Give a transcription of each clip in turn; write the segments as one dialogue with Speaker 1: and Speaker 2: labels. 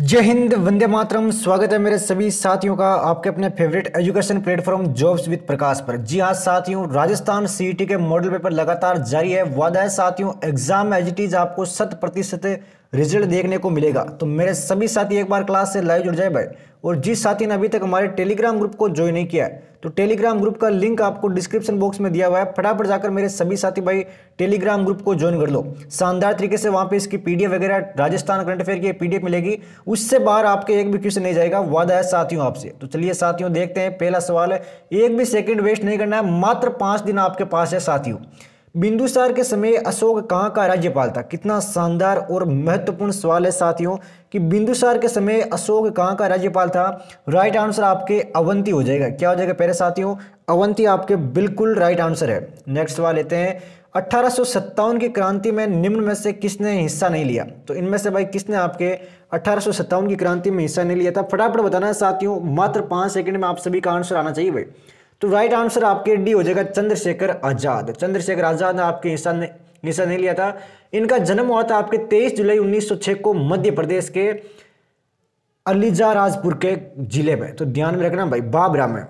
Speaker 1: जय हिंद वंदे मातरम स्वागत है मेरे सभी साथियों का आपके अपने favourite education platform jobs with Prakash पर जी हाँ साथियों राजस्थान सीईटी e के मॉडल पेपर लगातार जारी है वादा है साथियों एग्जाम एज इट इज आपको शत प्रतिशत रिजल्ट देखने को मिलेगा तो मेरे सभी साथी एक बार क्लास से लाइव जुड़ जाए भाई और जिस साथी ने अभी तक हमारे टेलीग्राम ग्रुप को ज्वाइन नहीं किया है तो टेलीग्राम ग्रुप का लिंक आपको डिस्क्रिप्शन बॉक्स में दिया हुआ है फटाफट जाकर मेरे सभी साथी भाई टेलीग्राम ग्रुप को ज्वाइन कर लो शानदार तरीके से वहां पे इसकी पीडीएफ वगैरह राजस्थान करंट अफेयर की पीडीएफ मिलेगी उससे बाहर आपके एक भी क्वेश्चन नहीं जाएगा वादा है साथियों आपसे तो चलिए साथियों देखते हैं पहला सवाल है एक भी सेकेंड वेस्ट नहीं करना है मात्र पांच दिन आपके पास है साथियों बिंदुसार के समय अशोक कहाँ का राज्यपाल था कितना शानदार और महत्वपूर्ण सवाल है साथियों कि बिंदुसार के समय अशोक कहाँ का राज्यपाल था राइट आंसर आपके अवंती हो जाएगा क्या हो जाएगा पहले साथियों अवंती आपके बिल्कुल राइट आंसर है नेक्स्ट सवाल लेते हैं अट्ठारह की क्रांति में निम्न में से किसने हिस्सा नहीं लिया तो इनमें से भाई किसने आपके अट्ठारह की क्रांति में हिस्सा नहीं लिया था फटाफट बताना है साथियों मात्र पाँच सेकंड में आप सभी का आंसर आना चाहिए भाई तो राइट आंसर आपके डी हो जाएगा चंद्रशेखर आज़ाद चंद्रशेखर आज़ाद ने आपके हिस्सा ने हिस्सा नहीं लिया था इनका जन्म हुआ था आपके 23 जुलाई 1906 को मध्य प्रदेश के अलीजा राजपुर के जिले में तो ध्यान में रखना भाई बाबरा में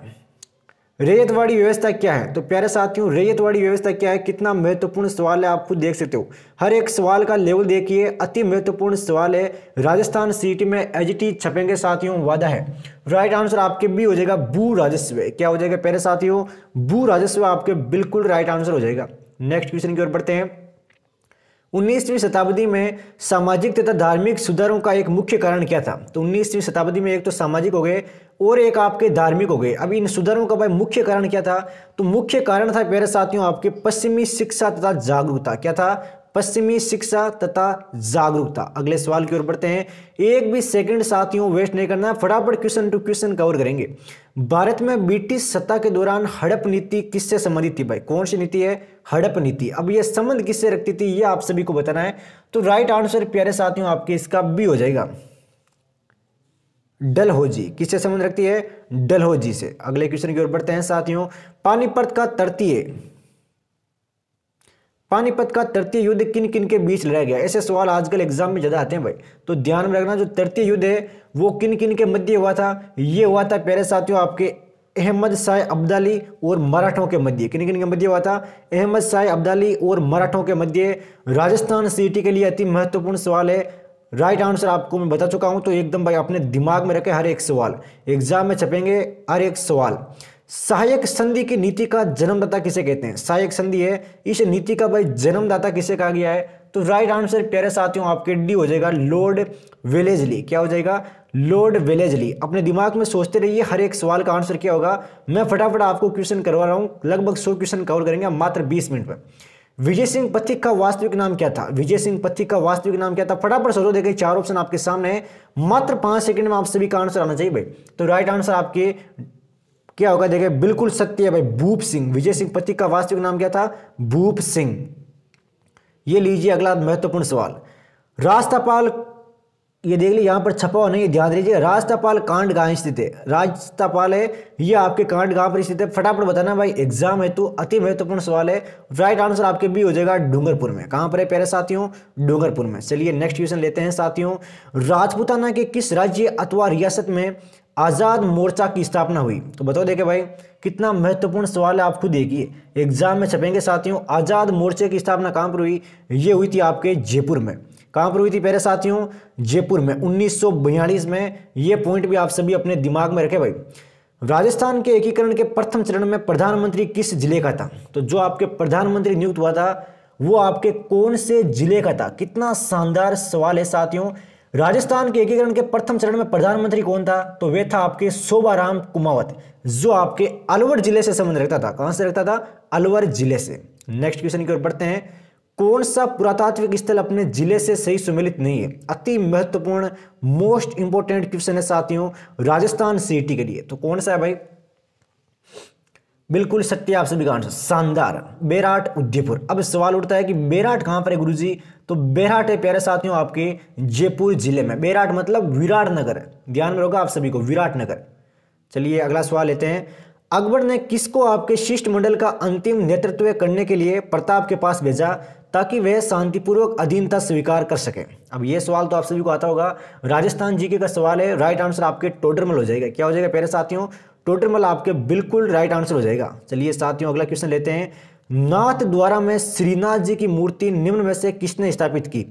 Speaker 1: रेयतवाड़ी व्यवस्था क्या है तो प्यारे साथियों रेयतवाड़ी व्यवस्था क्या है कितना महत्वपूर्ण सवाल है आप खुद देख सकते हो हर एक सवाल का लेवल देखिए अति महत्वपूर्ण सवाल है राजस्थान सिटी में एजटी छपेंगे साथियों वादा है राइट आंसर आपके भी हो जाएगा भू राजस्व क्या हो जाएगा प्यारे साथियों भू राजस्व आपके बिल्कुल राइट आंसर हो जाएगा नेक्स्ट क्वेश्चन की ओर बढ़ते हैं उन्नीसवीं शताब्दी में सामाजिक तथा धार्मिक सुधारों का एक मुख्य कारण क्या था तो उन्नीसवीं शताब्दी में एक तो सामाजिक हो गए और एक आपके धार्मिक हो गए अब इन सुधारों का भाई मुख्य कारण क्या था तो मुख्य कारण था प्यारे साथियों आपके पश्चिमी शिक्षा तथा जागरूकता क्या था पश्चिमी शिक्षा तथा जागरूकता अगले सवाल की ओर बढ़ते हैं एक भी सेकंड साथियों वेस्ट नहीं करना फटाफट क्वेश्चन टू क्वेश्चन कवर करेंगे भारत में ब्रिटिश सत्ता के दौरान हड़प नीति किससे संबंधित थी भाई कौन सी नीति है हड़प नीति अब यह संबंध किससे रखती थी यह आप सभी को बताना है तो राइट आंसर प्यारे साथियों आपके इसका भी हो जाएगा डलहोजी किससे संबंध रखती है डलहोजी से अगले क्वेश्चन की ओर बढ़ते हैं साथियों पानीपत का तरतीय पानीपत का तृतीय युद्ध किन किन के बीच लड़ा गया ऐसे सवाल आजकल एग्जाम में ज़्यादा आते हैं भाई तो ध्यान में रखना जो तृतीय युद्ध है वो किन किन के मध्य हुआ था ये हुआ था पहले साथियों आपके अहमद शाह अब्दाली और मराठों के मध्य किन किन के मध्य हुआ था अहमद शाह अब्दाली और मराठों के मध्य राजस्थान सिटी के लिए अति महत्वपूर्ण सवाल है राइट आंसर आपको मैं बता चुका हूँ तो एकदम भाई अपने दिमाग में रखे हर एक सवाल एग्जाम में छपेंगे हर एक सवाल सहायक संधि की नीति का जन्मदाता किसे कहते हैं सहायक संधि है इस नीति का भाई जन्मदाता किसे कहा गया है तो राइट आंसर प्यारे साथियों आपके डी हो जाएगा लॉर्ड वेलेजली क्या हो जाएगा लॉर्ड वेलेजली अपने दिमाग में सोचते रहिए हर एक सवाल का आंसर क्या होगा मैं फटाफट आपको क्वेश्चन करवा रहा हूं लगभग सौ क्वेश्चन कवर करेंगे मात्र बीस मिनट में विजय सिंह पथिक का वास्तविक नाम क्या था विजय सिंह पथिक का वास्तविक नाम क्या था फटाफट सोचो देखिए चार ऑप्शन आपके सामने है मात्र पांच सेकंड में आप सभी का आंसर आना चाहिए भाई तो राइट आंसर आपके क्या होगा देखिए बिल्कुल सत्य है भाई भूप सिंह विजय सिंह पति का वास्तविक नाम क्या था भूप सिंह ये लीजिए अगला महत्वपूर्ण सवाल रास्तापाल ये देख लीजिए यहां पर छपा हुआ नहीं ध्यान दीजिए रास्तापाल कांड गांव स्थित है रास्तापाल है ये आपके कांड गांव पर स्थित है फटाफट बताना भाई एग्जाम है तो अति महत्वपूर्ण सवाल है राइट आंसर आपके भी हो जाएगा डूंगरपुर में कहां पर है प्यारे साथियों डूंगरपुर में चलिए नेक्स्ट क्वेश्चन लेते हैं साथियों राजपूताना के किस राज्य अथवा रियासत में आज़ाद मोर्चा की स्थापना हुई तो बताओ देखे भाई कितना महत्वपूर्ण सवाल है आप खुद देखिए एग्जाम में छपेंगे साथियों आज़ाद मोर्चे की स्थापना कहाँ पर हुई ये हुई थी आपके जयपुर में कहाँ पर हुई थी पहले साथियों जयपुर में उन्नीस में ये पॉइंट भी आप सभी अपने दिमाग में रखे भाई राजस्थान के एकीकरण के प्रथम चरण में प्रधानमंत्री किस जिले का था तो जो आपके प्रधानमंत्री नियुक्त हुआ था वो आपके कौन से जिले का था कितना शानदार सवाल है साथियों राजस्थान के एकीकरण के प्रथम चरण में प्रधानमंत्री कौन था तो वे था आपके शोभाराम कुमावत जो आपके अलवर जिले से संबंध रखता था कहां से रखता था अलवर जिले से नेक्स्ट क्वेश्चन की ओर बढ़ते हैं कौन सा पुरातात्विक स्थल अपने जिले से सही सुमिलित नहीं है अति महत्वपूर्ण मोस्ट इंपोर्टेंट क्वेश्चन है साथियों राजस्थान सिटी के लिए तो कौन सा है भाई बिल्कुल सत्य आप सभी का आंसर शानदार बेराट उदयपुर अब सवाल उठता है कि बेराट कहां पर है गुरुजी तो बेराट है प्यारे साथियों आपके जयपुर जिले में बेराट मतलब विराट नगर ध्यान में रहोगा आप सभी को विराट नगर चलिए अगला सवाल लेते हैं अकबर ने किसको आपके शिष्टमंडल का अंतिम नेतृत्व करने के लिए प्रताप के पास भेजा ताकि वह शांतिपूर्वक अधीनता स्वीकार कर सके अब यह सवाल तो आप सभी को आता होगा राजस्थान जीके का सवाल है राइट आंसर आपके टोटरमल हो जाएगा क्या हो जाएगा प्यारे साथियों टोटरमल आपके बिल्कुल राइट आंसर हो जाएगा चलिए साथियों अगला क्वेश्चन लेते हैं नाथ द्वारा में श्रीनाथ जी की मूर्ति निम्न में से किसने स्थापित की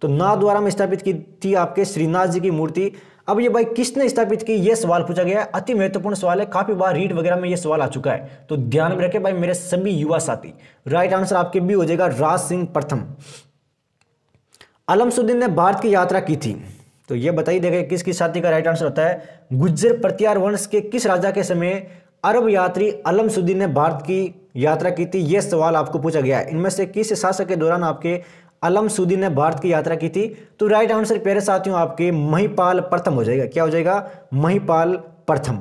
Speaker 1: तो नाथ द्वारा में स्थापित की थी आपके श्रीनाथ जी की मूर्ति अब ये भाई किसने स्थापित की ये सवाल पूछा गया है अति महत्वपूर्ण सवाल है काफी बार रीट वगैरह में ये सवाल आ चुका है तो ध्यान में रखें भाई मेरे सभी युवा साथी राइट आंसर आपके भी हो जाएगा राज सिंह प्रथम अलमसुद्दीन ने भारत की यात्रा की थी तो ये बताइए देखे किस किस साथी का राइट आंसर होता है गुज्जर प्रत्यार वंश के किस राजा के समय अरब यात्री अलमसुद्दीन ने भारत की यात्रा की थी ये सवाल आपको पूछा गया है इनमें से किस शासक के दौरान आपके अलम सूदी ने भारत की यात्रा की थी तो राइट आंसर प्यारे साथियों आपके महिपाल प्रथम हो जाएगा क्या हो जाएगा महिपाल प्रथम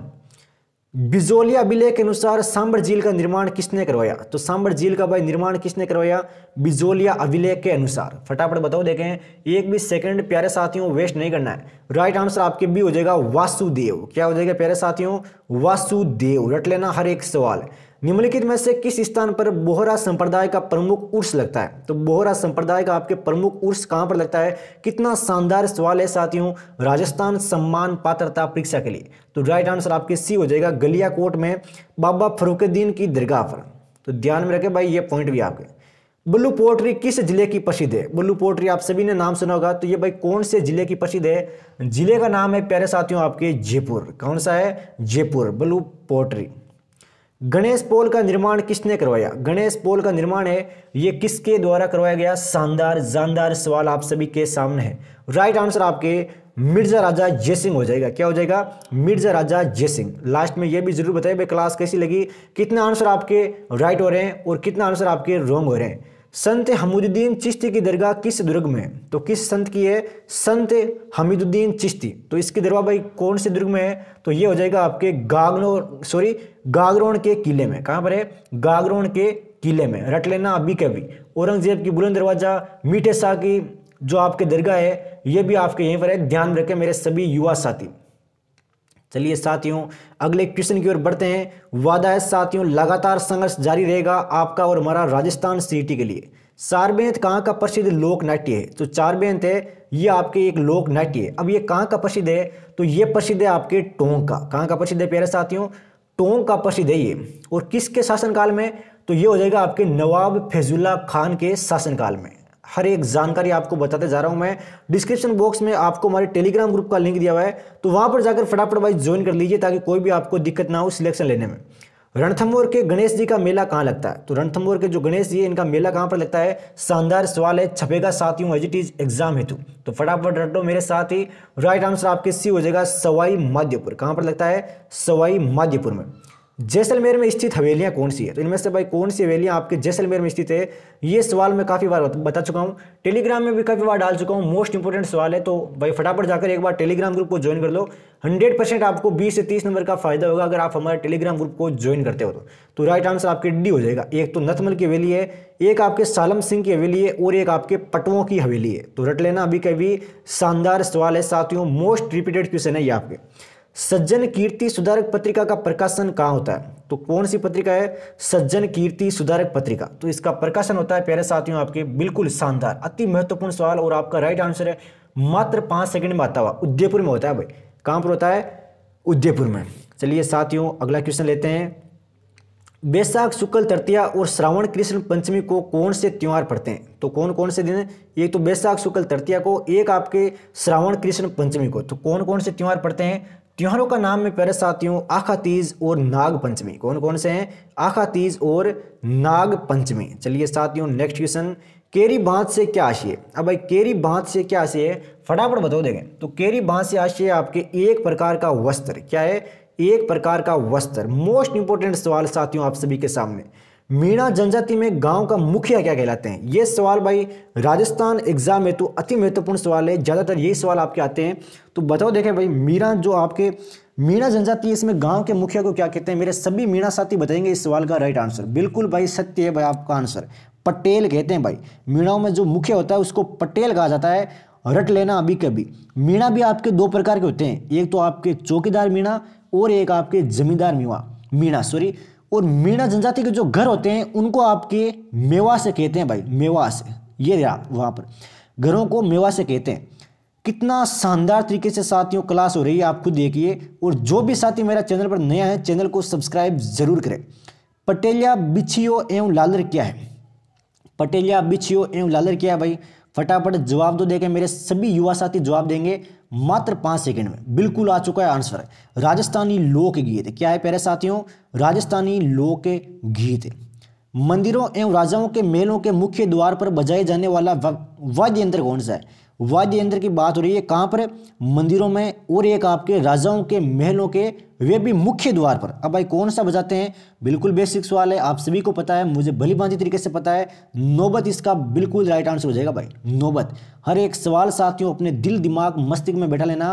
Speaker 1: बिजोलिया अभिलेख के अनुसार सांबर झील का निर्माण किसने करवाया तो सांबर झील का भाई निर्माण किसने करवाया बिजोलिया अभिलेख के अनुसार फटाफट बताओ देखें एक भी सेकंड प्यारे साथियों वेस्ट नहीं करना है राइट आंसर आपके भी हो जाएगा वासुदेव क्या हो जाएगा प्यारे साथियों वासुदेव रट लेना हर एक सवाल निम्नलिखित में से किस स्थान पर बोहरा संप्रदाय का प्रमुख उर्स लगता है तो बोहरा संप्रदाय का आपके प्रमुख उर्स कहाँ पर लगता है कितना शानदार सवाल है साथियों राजस्थान सम्मान पात्रता परीक्षा के लिए तो राइट आंसर आपके सी हो जाएगा गलिया कोट में बाबा फरुखुद्दीन की दरगाह पर तो ध्यान में रखें भाई ये पॉइंट भी आपके बुल्लू पोर्ट्री किस जिले की प्रसिद्ध है बुल्लू पोर्ट्री आप सभी ने नाम सुना होगा तो ये भाई कौन से जिले की प्रसिद्ध है जिले का नाम है प्यारे साथियों आपके जयपुर कौन सा है जयपुर बुल्लू पोर्ट्री गणेश पोल का निर्माण किसने करवाया गणेश पोल का निर्माण है ये किसके द्वारा करवाया गया शानदार जानदार सवाल आप सभी के सामने है राइट आंसर आपके मिर्जा राजा जयसिंह हो जाएगा क्या हो जाएगा मिर्जा राजा जयसिंह लास्ट में ये भी जरूर बताइए भाई क्लास कैसी लगी कितना आंसर आपके राइट हो रहे हैं और कितना आंसर आपके रॉन्ग हो रहे हैं संत हमीदुद्दीन चिश्ती की दरगाह किस दुर्ग में तो किस संत की है संत हमीदुद्दीन चिश्ती तो इसकी दरगाह भाई कौन से दुर्ग में है तो ये हो जाएगा आपके गागनोर सॉरी गागरोण के किले में कहाँ पर है गागरोण के किले में रट लेना अभी कभी औरंगजेब की बुलंद दरवाज़ा मीठे शाह की जो आपके दरगाह है ये भी आपके यहीं पर है ध्यान रखें मेरे सभी युवा साथी चलिए साथियों अगले क्वेश्चन की ओर बढ़ते हैं वादा है साथियों लगातार संघर्ष जारी रहेगा आपका और हमारा राजस्थान सिटी के लिए सारबेंत कहाँ का प्रसिद्ध लोक नाट्य है तो चारबेंत है ये आपके एक लोक नाट्य है अब ये कहाँ का प्रसिद्ध है तो ये प्रसिद्ध है आपके टोंक का कहाँ का प्रसिद्ध है प्यारे साथियों टोंक का प्रसिद्ध है ये और किसके शासनकाल में तो ये हो जाएगा आपके नवाब फैजुल्ला खान के शासनकाल में हर एक जानकारी आपको बताते जा रहा हूं मैं डिस्क्रिप्शन बॉक्स में आपको हमारे टेलीग्राम ग्रुप का लिंक दिया हुआ है तो वहां पर जाकर फटाफट वाइज ज्वाइन कर लीजिए ताकि कोई भी आपको दिक्कत ना हो सिलेक्शन लेने में रणथम्बोर के गणेश जी का मेला कहाँ लगता है तो रणथम्बोर के जो गणेश जी है इनका मेला कहाँ पर लगता है शानदार सवाल है छपेगा साथियों एज इट इज एग्जाम हेतु तो फटाफट रट लो मेरे साथ ही राइट आंसर आपके सी हो जाएगा सवाई माध्यपुर कहाँ पर लगता है सवाई माध्यपुर में जैसलमेर में स्थित हवेलियां कौन सी है तो इनमें से भाई कौन सी हवेलियां आपके जैसलमेर में स्थित है ये सवाल मैं काफ़ी बार बता चुका हूँ टेलीग्राम में भी काफ़ी बार डाल चुका हूँ मोस्ट इंपॉर्टेंट सवाल है तो भाई फटाफट जाकर एक बार टेलीग्राम ग्रुप को ज्वाइन कर लो हंड्रेड परसेंट आपको बीस से तीस नंबर का फायदा होगा अगर आप हमारे टेलीग्राम ग्रुप को ज्वाइन करते हो तो, तो राइट आंसर आपके डी हो जाएगा एक तो नथमल की हवेली है एक आपके सालम सिंह की हवेली है और एक आपके पटवों की हवेली है तो रट लेना अभी कभी शानदार सवाल है साथियों मोस्ट रिपीटेड क्वेश्चन है ये आपके सज्जन कीर्ति सुधारक पत्रिका का प्रकाशन कहाँ होता है तो कौन सी पत्रिका है सज्जन कीर्ति सुधारक पत्रिका तो इसका प्रकाशन होता है प्यारे साथियों आपके बिल्कुल शानदार अति महत्वपूर्ण सवाल और आपका राइट आंसर है मात्र पांच सेकंड में आता हुआ उदयपुर में होता है भाई कहां पर होता है उदयपुर में चलिए साथियों अगला क्वेश्चन लेते हैं बैसाख शुक्ल तृतीया और श्रावण कृष्ण पंचमी को कौन से त्यौहार पढ़ते हैं तो कौन कौन से दिन एक तो बैसाख शुक्ल तृतीया को एक आपके श्रावण कृष्ण पंचमी को तो कौन कौन से त्यौहार पढ़ते हैं त्योहारों का नाम में प्यारे साथियों आखा तीज और नाग पंचमी कौन कौन से हैं आखा तीज और नाग पंचमी चलिए साथियों नेक्स्ट क्वेश्चन केरी बांध से क्या आशय है अब भाई केरी बांध से क्या आशय है फटाफट बताओ देंगे तो केरी बांध से आशय आपके एक प्रकार का वस्त्र क्या है एक प्रकार का वस्त्र मोस्ट इंपोर्टेंट सवाल साथियों आप सभी के सामने मीणा जनजाति में गांव का मुखिया क्या कहलाते हैं ये सवाल भाई राजस्थान एग्जाम में तो अति महत्वपूर्ण सवाल है ज़्यादातर यही सवाल आपके आते हैं तो बताओ देखें भाई मीणा जो आपके मीणा जनजाति है इसमें गांव के मुखिया को क्या कहते हैं मेरे सभी मीणा साथी बताएंगे इस सवाल का राइट आंसर बिल्कुल भाई सत्य है भाई आपका आंसर पटेल कहते हैं भाई मीणाओं में जो मुखिया होता है उसको पटेल कहा जाता है रट लेना अभी कभी मीणा भी आपके दो प्रकार के होते हैं एक तो आपके चौकीदार मीणा और एक आपके जमींदार मीणा मीणा सॉरी और मीणा जनजाति के जो घर होते हैं उनको आपके मेवा से कहते हैं भाई मेवा से ये रहा वहाँ पर घरों को मेवा से कहते हैं कितना शानदार तरीके से साथियों क्लास हो रही है आप खुद देखिए और जो भी साथी मेरा चैनल पर नया है चैनल को सब्सक्राइब जरूर करें पटेलिया बिछियो एवं लालर क्या है पटेलिया बिछियो एवं लालर क्या है भाई फटाफट जवाब तो देखें मेरे सभी युवा साथी जवाब देंगे मात्र पांच सेकंड में बिल्कुल आ चुका है आंसर राजस्थानी लोक गीत क्या है प्यारे साथियों राजस्थानी लोक गीत मंदिरों एवं राजाओं के मेलों के मुख्य द्वार पर बजाए जाने वाला वाद्य यंत्र कौन सा है वाद्य यंत्र की बात हो रही है कहाँ पर मंदिरों में और एक आपके राजाओं के महलों के वे भी मुख्य द्वार पर अब भाई कौन सा बजाते हैं बिल्कुल बेसिक सवाल है आप सभी को पता है मुझे भली भांति तरीके से पता है नौबत इसका बिल्कुल राइट आंसर हो जाएगा भाई नौबत हर एक सवाल साथियों अपने दिल दिमाग मस्तिष्क में बैठा लेना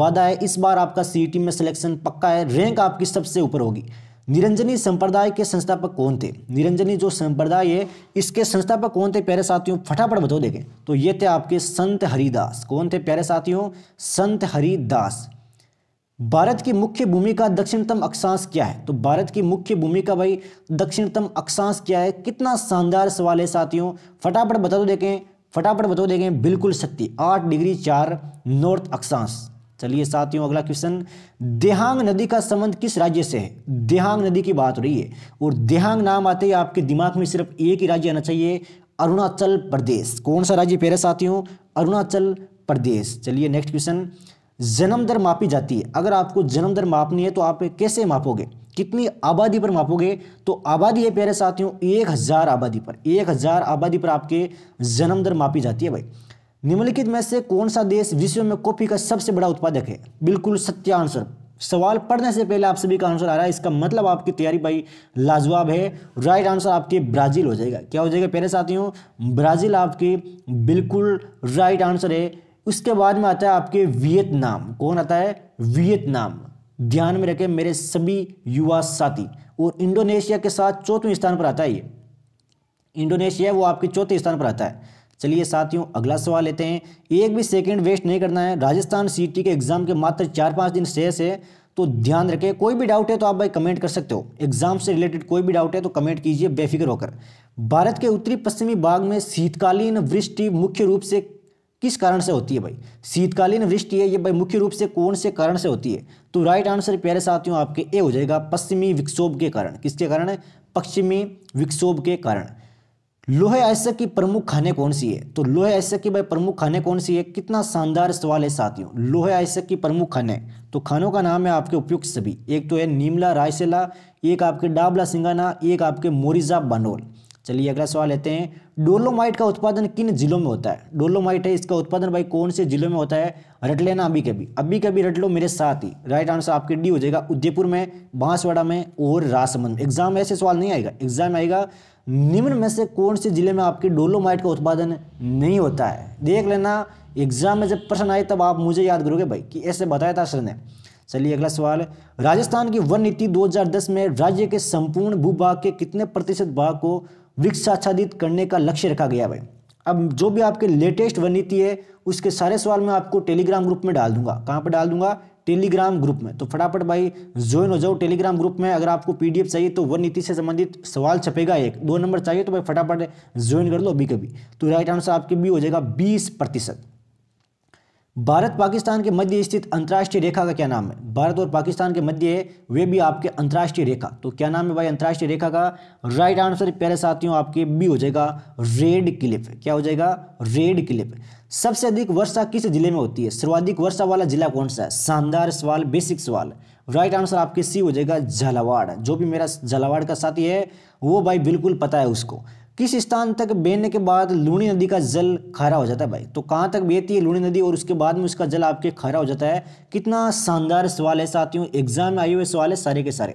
Speaker 1: वादा है इस बार आपका सी में सिलेक्शन पक्का है रैंक आपकी सबसे ऊपर होगी निरंजनी संप्रदाय के संस्थापक कौन थे निरंजनी जो संप्रदाय है इसके संस्थापक कौन थे प्यारे साथियों फटाफट बताओ देखें तो ये थे आपके संत हरिदास कौन थे प्यारे साथियों संत हरिदास भारत की मुख्य भूमि का दक्षिणतम अक्षांश क्या है तो भारत की मुख्य भूमि का भाई दक्षिणतम अक्षांश क्या है कितना शानदार सवाल है साथियों फटाफट बता दो तो देखें फटाफट बता तो देखें बिल्कुल सत्य आठ डिग्री चार नॉर्थ अक्षांश चलिए साथियों अगला क्वेश्चन देहांग नदी का संबंध किस राज्य से है देहांग नदी की बात हो रही है और देहांग नाम आते ही आपके दिमाग में सिर्फ एक ही राज्य आना चाहिए अरुणाचल प्रदेश कौन सा राज्य पेरे साथियों अरुणाचल प्रदेश चलिए नेक्स्ट क्वेश्चन जन्म दर मापी जाती है अगर आपको जन्म दर मापनी है तो आप कैसे मापोगे कितनी आबादी पर मापोगे तो आबादी है प्यारे साथियों एक हज़ार आबादी पर एक हज़ार आबादी पर आपके जन्म दर मापी जाती है भाई निम्नलिखित में से कौन सा देश विश्व में कॉफी का सबसे बड़ा उत्पादक है बिल्कुल सत्य आंसर सवाल पढ़ने से पहले आप सभी का आंसर आ रहा है इसका मतलब आपकी तैयारी भाई लाजवाब है राइट आंसर आपके ब्राज़ील हो जाएगा क्या हो जाएगा पहले साथियों ब्राज़ील आपके बिल्कुल राइट आंसर है उसके बाद में आता है आपके वियतनाम कौन आता है वियतनाम ध्यान में रखें मेरे सभी युवा साथी और इंडोनेशिया के साथ चौथे स्थान पर आता है ये इंडोनेशिया वो आपके चौथे स्थान पर आता है चलिए साथियों अगला सवाल लेते हैं एक भी सेकेंड वेस्ट नहीं करना है राजस्थान सी के एग्ज़ाम के मात्र चार पाँच दिन शेष है तो ध्यान रखें कोई भी डाउट है तो आप भाई कमेंट कर सकते हो एग्जाम से रिलेटेड कोई भी डाउट है तो कमेंट कीजिए बेफिक्र होकर भारत के उत्तरी पश्चिमी भाग में शीतकालीन वृष्टि मुख्य रूप से किस कारण से होती है भाई शीतकालीन वृष्टि है ये भाई मुख्य रूप से कौन से कारण से होती है तो राइट आंसर प्यारे साथियों आपके ए हो जाएगा पश्चिमी विक्षोभ के कारण किसके कारण है पश्चिमी विक्षोभ के कारण लोहे ऐसा की प्रमुख खाने कौन सी है तो लोहे ऐसा की भाई प्रमुख खाने कौन सी है कितना शानदार सवाल है साथियों लोहे अयस्क की प्रमुख खाने तो खानों का नाम है आपके उपयुक्त सभी एक तो है नीमला रायसेला एक आपके डाबला सिंगाना एक आपके मोरिजा बनोल चलिए अगला सवाल लेते हैं डोलोमाइट का उत्पादन किन जिलों में होता है डोलोमाइट है इसका उत्पादन भाई कौन से जिलों में होता है रट लेना अभी कभी अभी कभी रट लो मेरे साथ ही राइट आंसर आपके डी हो जाएगा उदयपुर में बांसवाड़ा में और राजसमंद एग्जाम में ऐसे सवाल नहीं आएगा एग्जाम आएगा निम्न में से कौन से जिले में आपके डोलोमाइट का उत्पादन नहीं होता है देख लेना एग्जाम में जब प्रश्न आए तब आप मुझे याद करोगे भाई कि ऐसे बताया था सर ने चलिए अगला सवाल राजस्थान की वन नीति 2010 में राज्य के संपूर्ण भूभाग के कितने प्रतिशत भाग को वृक्षाच्छादित करने का लक्ष्य रखा गया है अब जो भी आपके लेटेस्ट वन नीति है उसके सारे सवाल मैं आपको टेलीग्राम ग्रुप में डाल दूंगा कहाँ पर डाल दूंगा टेलीग्राम ग्रुप में तो फटाफट भाई ज्वाइन हो जाओ टेलीग्राम ग्रुप में अगर आपको पीडीएफ चाहिए तो वन नीति से संबंधित सवाल छपेगा एक दो नंबर चाहिए तो भाई फटाफट ज्वाइन कर लो अभी कभी तो राइट आंसर आपके भी हो जाएगा बीस प्रतिशत भारत पाकिस्तान के मध्य स्थित अंतर्राष्ट्रीय रेखा का क्या नाम है भारत और पाकिस्तान के मध्य है वे भी आपके अंतर्राष्ट्रीय रेखा तो क्या नाम है भाई अंतर्राष्ट्रीय रेखा का राइट आंसर पहले साथियों आपके बी हो जाएगा रेड क्लिफ क्या हो जाएगा रेड क्लिप सबसे अधिक वर्षा किस जिले में होती है सर्वाधिक वर्षा वाला जिला कौन सा है शानदार सवाल बेसिक सवाल राइट आंसर आपके सी हो जाएगा झालावाड़ जो भी मेरा झालावाड़ का साथी है वो भाई बिल्कुल पता है उसको किस स्थान तक बहने के बाद लूणी नदी का जल खारा हो जाता है भाई तो कहाँ तक बहती है लूणी नदी और उसके बाद में उसका जल आपके खारा हो जाता है कितना शानदार सवाल है साथियों एग्जाम में आए हुए सवाल है सारे के सारे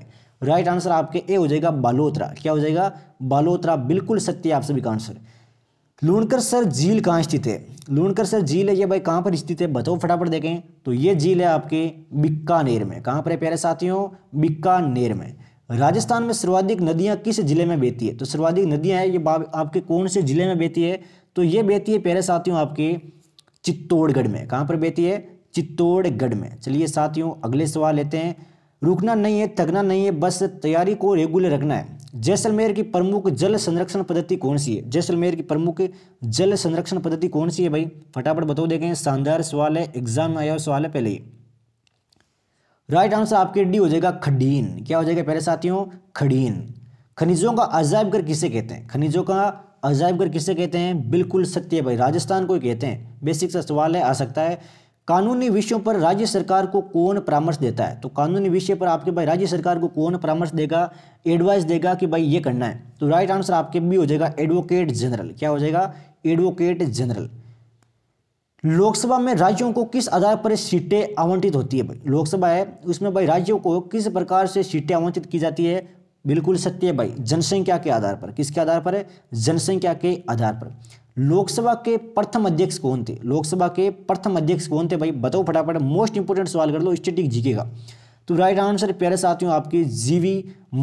Speaker 1: राइट आंसर आपके ए हो जाएगा बालोत्रा क्या हो जाएगा बालोत्रा बिल्कुल सत्य आप सभी का आंसर लूणकर सर झील कहाँ स्थित है लूणकर सर झील है ये भाई कहाँ पर स्थित है बताओ फटाफट देखें तो ये झील है आपके बिक्कानेर में कहाँ पर है प्यारे साथियों बिक्कानेर में राजस्थान में सर्वाधिक नदियाँ किस जिले में बहती है तो सर्वाधिक नदियाँ हैं ये आपके कौन से जिले में बहती है तो ये बहती है पहले साथियों आपके चित्तौड़गढ़ में कहाँ पर बहती है चित्तौड़गढ़ में चलिए साथियों अगले सवाल लेते हैं रुकना नहीं है थकना नहीं है बस तैयारी को रेगुलर रखना है जैसलमेर की प्रमुख जल संरक्षण पद्धति कौन सी है जैसलमेर की प्रमुख जल संरक्षण पद्धति कौन सी है भाई फटाफट बताओ देखें शानदार सवाल है एग्जाम में आया सवाल है पहले ही राइट आंसर आपके डी हो जाएगा खडीन क्या हो जाएगा पहले साथियों खडीन खनिजों का अजायब घर किसे कहते हैं खनिजों का अजायब घर किसे कहते हैं बिल्कुल सत्य भाई राजस्थान को कहते हैं बेसिक सा सवाल है आ सकता है कानूनी विषयों पर राज्य सरकार को कौन परामर्श देता है तो कानूनी विषय पर आपके भाई राज्य सरकार को कौन परामर्श देगा एडवाइस देगा कि भाई ये करना है तो राइट आंसर आपके भी हो जाएगा एडवोकेट जनरल क्या हो जाएगा एडवोकेट जनरल लोकसभा में राज्यों को किस आधार पर सीटें आवंटित होती है भाई लोकसभा है उसमें भाई राज्यों को किस प्रकार से सीटें आवंटित की जाती है बिल्कुल सत्य है भाई जनसंख्या के आधार पर किसके आधार पर है जनसंख्या के आधार पर लोकसभा के प्रथम अध्यक्ष कौन थे लोकसभा के प्रथम अध्यक्ष कौन थे भाई बताओ फटाफट मोस्ट इंपोर्टेंट सवाल कर लो स्टेटिक जीके का तो राइट आंसर प्यारे साथियों आपकी जीवी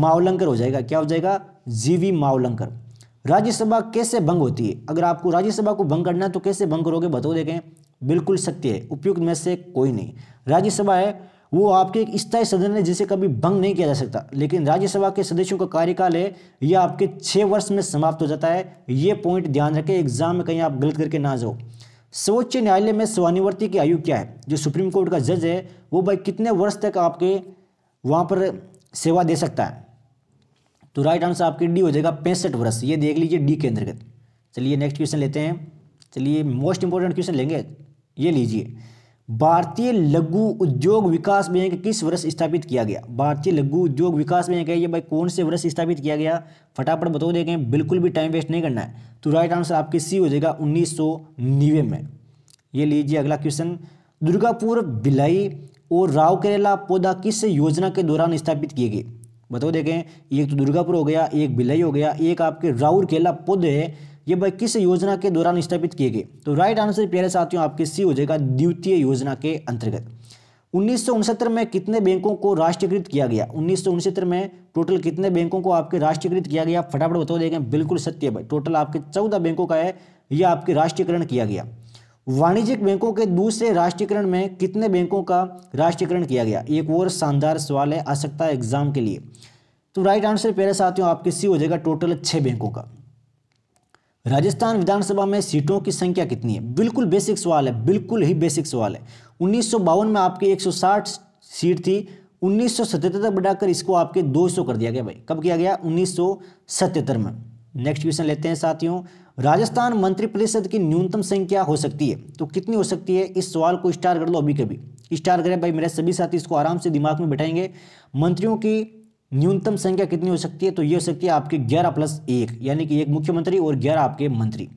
Speaker 1: मावलंकर हो जाएगा क्या हो जाएगा जीवी मावलंकर राज्यसभा कैसे भंग होती है अगर आपको राज्यसभा को भंग करना है तो कैसे भंग करोगे बताओ देखें बिल्कुल सत्य है उपयुक्त में से कोई नहीं राज्यसभा है वो आपके एक स्थायी सदन है जिसे कभी भंग नहीं किया जा सकता लेकिन राज्यसभा के सदस्यों का कार्यकाल है यह आपके छः वर्ष में समाप्त हो जाता है ये पॉइंट ध्यान रखें एग्जाम में कहीं आप गलत करके ना जाओ सर्वोच्च न्यायालय में सेवानिवृत्ति की आयु क्या है जो सुप्रीम कोर्ट का जज है वो भाई कितने वर्ष तक आपके वहाँ पर सेवा दे सकता है तो राइट आंसर आपकी डी हो जाएगा पैंसठ वर्ष ये देख लीजिए डी के अंतर्गत चलिए नेक्स्ट क्वेश्चन लेते हैं चलिए मोस्ट इंपॉर्टेंट क्वेश्चन लेंगे ये लीजिए भारतीय लघु उद्योग विकास बैंक किस वर्ष स्थापित किया गया भारतीय लघु उद्योग विकास बैंक है ये भाई कौन से वर्ष स्थापित किया गया फटाफट बता देखें बिल्कुल भी टाइम वेस्ट नहीं करना है तो राइट आंसर आपके सी हो जाएगा उन्नीस में ये लीजिए अगला क्वेश्चन दुर्गापुर भिलाई और राव केरेला पौधा किस योजना के दौरान स्थापित किए गए बताओ देखें एक तो दुर्गापुर हो गया एक बिलई हो गया एक आपके राउरकेला पुद है ये भाई किस योजना के दौरान स्थापित किए गए तो राइट आंसर प्यारे साथियों आपके सी हो जाएगा द्वितीय योजना के अंतर्गत उन्नीस में कितने बैंकों को राष्ट्रीयकृत किया गया उन्नीस में टोटल कितने बैंकों को आपके राष्ट्रीयकृत किया गया फटाफट बताओ देखें बिल्कुल सत्य भाई टोटल आपके चौदह बैंकों का है यह आपके राष्ट्रीयकरण किया गया वाणिज्यिक बैंकों के दूसरे राष्ट्रीयकरण में कितने बैंकों का राष्ट्रीयकरण किया गया एक और शानदार सवाल है आ सकता है एग्जाम के लिए तो राइट आंसर पहले साथियों आपके सी हो जाएगा टोटल छह बैंकों का राजस्थान विधानसभा में सीटों की संख्या कितनी है बिल्कुल बेसिक सवाल है बिल्कुल ही बेसिक सवाल है उन्नीस में आपकी एक सीट थी उन्नीस तक बढ़ाकर इसको आपके 200 कर दिया गया भाई कब किया गया उन्नीस में नेक्स्ट क्वेश्चन लेते हैं साथियों राजस्थान मंत्रिपरिषद की न्यूनतम संख्या हो सकती है तो कितनी हो सकती है इस सवाल को स्टार कर लो अभी कभी स्टार करें भाई मेरे सभी साथी इसको आराम से दिमाग में बैठाएंगे मंत्रियों की न्यूनतम संख्या कितनी हो सकती है तो ये हो सकती है आपके ग्यारह प्लस एक यानी कि एक मुख्यमंत्री और ग्यारह आपके मंत्री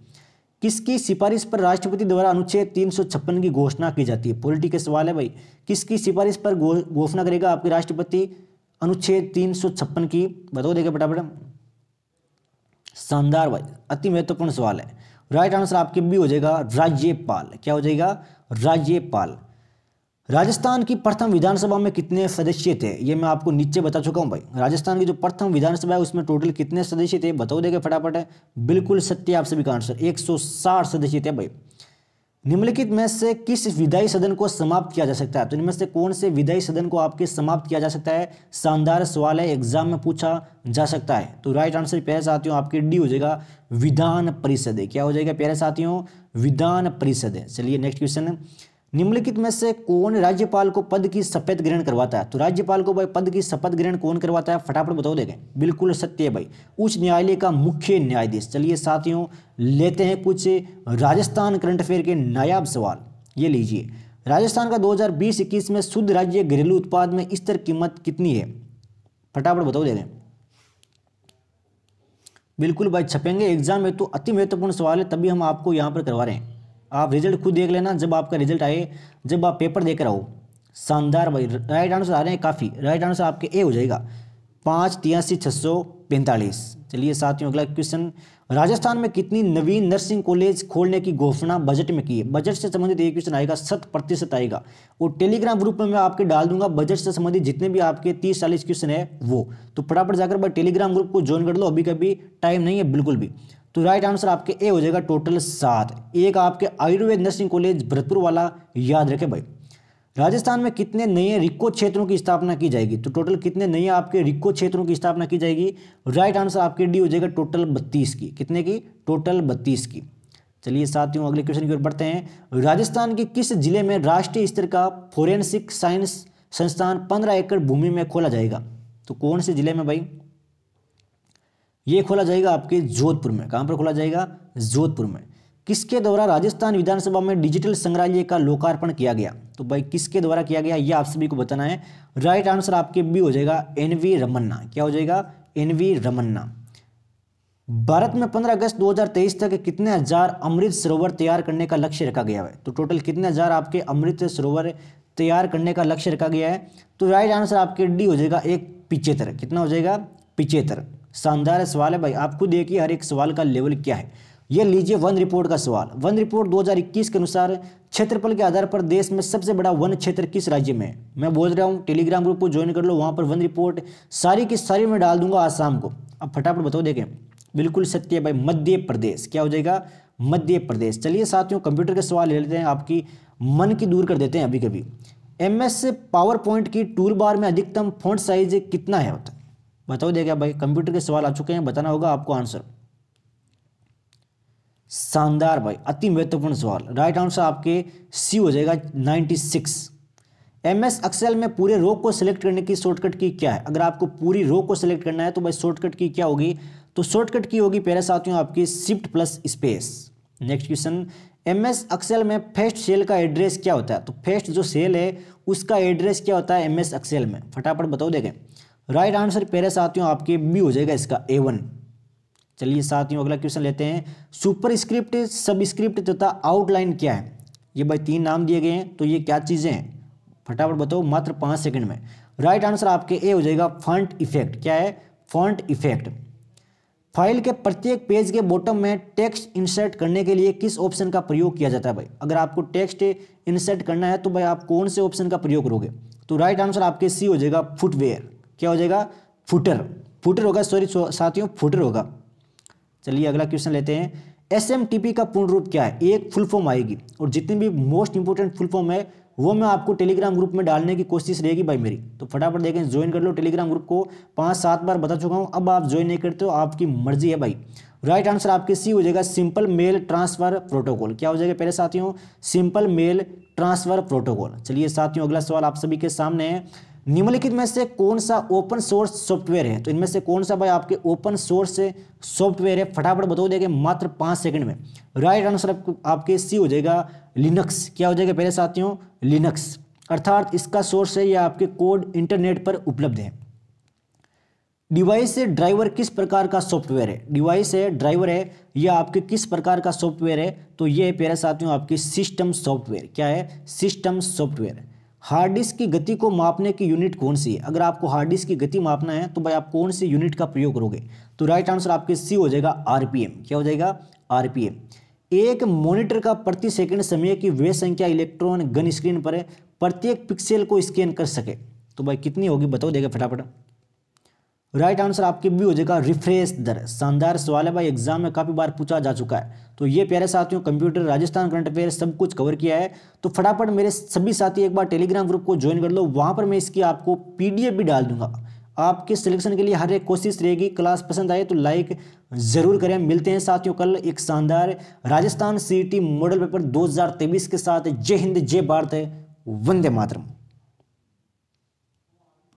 Speaker 1: किसकी सिफारिश पर राष्ट्रपति द्वारा अनुच्छेद तीन की घोषणा की जाती है पोलिटी के सवाल है भाई किसकी सिफारिश पर घोषणा करेगा आपके राष्ट्रपति अनुच्छेद तीन की बताओ देगा फटाफट शानदार भाई अति महत्वपूर्ण सवाल है राइट आंसर आपके भी हो जाएगा राज्यपाल क्या हो जाएगा राज्यपाल राजस्थान की प्रथम विधानसभा में कितने सदस्य थे ये मैं आपको नीचे बता चुका हूँ भाई राजस्थान की जो प्रथम विधानसभा है उसमें टोटल कितने सदस्य थे बताओ देगा फटाफट है बिल्कुल सत्य आप सभी का आंसर 160 सदस्य थे भाई निम्नलिखित में से किस विदाई सदन को समाप्त किया जा सकता है तो इनमें से कौन से विदाई सदन को आपके समाप्त किया जा सकता है शानदार सवाल है एग्जाम में पूछा जा सकता है तो राइट आंसर प्यारे साथियों आपके डी हो जाएगा विधान परिषद क्या हो जाएगा प्यारे साथियों विधान परिषद चलिए नेक्स्ट क्वेश्चन निम्नलिखित में से कौन राज्यपाल को पद की शपथ ग्रहण करवाता है तो राज्यपाल को भाई पद की शपथ ग्रहण कौन करवाता है फटाफट बताओ देखें बिल्कुल सत्य है भाई उच्च न्यायालय का मुख्य न्यायाधीश चलिए साथियों लेते हैं कुछ राजस्थान करंट अफेयर के नायाब सवाल ये लीजिए राजस्थान का 2020-21 में शुद्ध राज्य घरेलू उत्पाद में स्तर कीमत कितनी है फटाफट बताओ दे बिल्कुल भाई छपेंगे एग्जाम में तो अति महत्वपूर्ण सवाल है तभी हम आपको यहाँ पर करवा रहे हैं आप रिजल्ट खुद देख लेना जब आपका रिजल्ट आए जब आप पेपर देख रहे हो शानदार भाई राइट आंसर आ रहे हैं काफ़ी राइट आंसर आपके ए हो जाएगा पाँच तिरासी छः सौ पैंतालीस चलिए साथियों अगला क्वेश्चन राजस्थान में कितनी नवीन नर्सिंग कॉलेज खोलने की घोषणा बजट में की है बजट से संबंधित ये क्वेश्चन आएगा शत प्रतिशत आएगा और टेलीग्राम ग्रुप में मैं आपके डाल दूंगा बजट से संबंधित जितने भी आपके तीस चालीस क्वेश्चन है वो तो फटाफट जाकर भाई टेलीग्राम ग्रुप को ज्वाइन कर लो अभी कभी टाइम नहीं है बिल्कुल भी तो राइट आंसर आपके ए हो जाएगा टोटल सात एक आपके आयुर्वेद नर्सिंग कॉलेज भरतपुर वाला याद रखें भाई राजस्थान में कितने नए रिक्को क्षेत्रों की स्थापना की जाएगी तो टोटल कितने नए आपके रिक्को क्षेत्रों की स्थापना की जाएगी राइट आंसर आपके डी हो जाएगा टोटल बत्तीस की कितने की टोटल बत्तीस की चलिए साथियों अगले क्वेश्चन की ओर बढ़ते हैं राजस्थान के किस जिले में राष्ट्रीय स्तर का फोरेंसिक साइंस संस्थान पंद्रह एकड़ भूमि में खोला जाएगा तो कौन से जिले में भाई ये खोला जाएगा आपके जोधपुर में कहाँ पर खोला जाएगा जोधपुर में किसके द्वारा राजस्थान विधानसभा में डिजिटल संग्रहालय का लोकार्पण किया गया तो भाई किसके द्वारा किया गया ये आप सभी को बताना है राइट आंसर आपके बी हो जाएगा एन वी रमन्ना क्या हो जाएगा एन वी रमन्ना भारत में 15 अगस्त 2023 तक कितने हजार अमृत सरोवर तैयार करने का लक्ष्य रखा गया है तो टोटल कितने हजार आपके अमृत सरोवर तैयार करने का लक्ष्य रखा गया है तो राइट आंसर आपके डी हो जाएगा एक पिचहत्तर कितना हो जाएगा पिचेतर शानदार सवाल है भाई आप खुद देखिए हर एक सवाल का लेवल क्या है ये लीजिए वन रिपोर्ट का सवाल वन रिपोर्ट 2021 के अनुसार क्षेत्रफल के आधार पर देश में सबसे बड़ा वन क्षेत्र किस राज्य में है मैं बोल रहा हूँ टेलीग्राम ग्रुप को ज्वाइन कर लो वहाँ पर वन रिपोर्ट सारी की सारी मैं डाल दूंगा आसाम को अब फटाफट बताओ देखें बिल्कुल सत्य है भाई मध्य प्रदेश क्या हो जाएगा मध्य प्रदेश चलिए साथियों कंप्यूटर के सवाल ले लेते हैं आपकी मन की दूर कर देते हैं अभी कभी एम एस पावर पॉइंट की टूल बार में अधिकतम फोन साइज कितना है होता है बताओ दिया गया भाई कंप्यूटर के सवाल आ चुके हैं बताना होगा आपको आंसर शानदार भाई अति महत्वपूर्ण सवाल राइट आंसर आपके सी हो जाएगा 96 एमएस एक्सेल में पूरे रोक को सिलेक्ट करने की शॉर्टकट की क्या है अगर आपको पूरी रोक को सिलेक्ट करना है तो भाई शॉर्टकट की क्या होगी तो शॉर्टकट की होगी पहले साथियों आपकी shift plus space next question M S Excel में फेस्ट सेल का एड्रेस क्या होता है तो फेस्ट जो सेल है उसका एड्रेस क्या होता है एम एस एक्सेल में फटाफट बताओ देखें राइट आंसर पहले साथियों आपके बी हो जाएगा इसका ए वन चलिए साथियों अगला क्वेश्चन लेते हैं सुपर स्क्रिप्ट सब स्क्रिप्ट तथा आउटलाइन क्या है ये भाई तीन नाम दिए गए हैं तो ये क्या चीज़ें हैं फटाफट बताओ मात्र पाँच सेकंड में राइट आंसर आपके ए हो जाएगा फंट इफेक्ट क्या है फंट इफेक्ट फाइल के प्रत्येक पेज के बॉटम में टेक्स्ट इंसर्ट करने के लिए किस ऑप्शन का प्रयोग किया जाता है भाई अगर आपको टेक्स्ट इंसर्ट करना है तो भाई आप कौन से ऑप्शन का प्रयोग करोगे तो राइट आंसर आपके सी हो जाएगा फुटवेयर क्या हो जाएगा फुटर फुटर होगा सॉरी साथियों फुटर होगा चलिए अगला क्वेश्चन लेते हैं एस का पूर्ण रूप क्या है एक फुल फॉर्म आएगी और जितनी भी मोस्ट इंपॉर्टेंट फुल फॉर्म है वो मैं आपको टेलीग्राम ग्रुप में डालने की कोशिश रहेगी भाई मेरी तो फटाफट देखें ज्वाइन कर लो टेलीग्राम ग्रुप को पांच सात बार बता चुका हूं अब आप ज्वाइन नहीं करते हो आपकी मर्जी है भाई राइट आंसर आपके सी हो जाएगा सिंपल मेल ट्रांसफर प्रोटोकॉल क्या हो जाएगा पहले साथियों सिंपल मेल ट्रांसफर प्रोटोकॉल चलिए साथियों अगला सवाल आप सभी के सामने है निम्नलिखित में से कौन सा ओपन सोर्स सॉफ्टवेयर है तो इनमें से कौन सा भाई आपके ओपन सोर्स सॉफ्टवेयर है फटाफट बता देंगे मात्र पांच सेकंड में राइट आंसर आपके सी हो जाएगा लिनक्स क्या हो जाएगा पहले साथियों लिनक्स अर्थात इसका सोर्स है यह आपके कोड इंटरनेट पर उपलब्ध है डिवाइस से ड्राइवर किस प्रकार का सॉफ्टवेयर है डिवाइस है ड्राइवर है यह आपके किस प्रकार का सॉफ्टवेयर है तो यह है साथियों आपके सिस्टम सॉफ्टवेयर क्या है सिस्टम सॉफ्टवेयर हार्ड डिस्क की गति को मापने की यूनिट कौन सी है अगर आपको हार्ड डिस्क की गति मापना है तो भाई आप कौन सी यूनिट का प्रयोग करोगे तो राइट आंसर आपके सी हो जाएगा आरपीएम क्या हो जाएगा आरपीएम एक मॉनिटर का प्रति सेकंड समय की वे संख्या इलेक्ट्रॉन गन स्क्रीन पर प्रत्येक पिक्सेल को स्कैन कर सके तो भाई कितनी होगी बताओ देगा फटाफट राइट आंसर आपके भी हो जाएगा रिफ्रेश दर शानदार सवाल है भाई एग्जाम में काफ़ी बार पूछा जा चुका है तो ये प्यारे साथियों कंप्यूटर राजस्थान करंट अफेयर सब कुछ कवर किया है तो फटाफट मेरे सभी साथी एक बार टेलीग्राम ग्रुप को ज्वाइन कर लो वहाँ पर मैं इसकी आपको पीडीएफ भी डाल दूंगा आपके सिलेक्शन के लिए हर एक कोशिश रहेगी क्लास पसंद आए तो लाइक ज़रूर करें मिलते हैं साथियों कल एक शानदार राजस्थान सी मॉडल पेपर दो के साथ जय हिंद जय भारत वंदे मातरम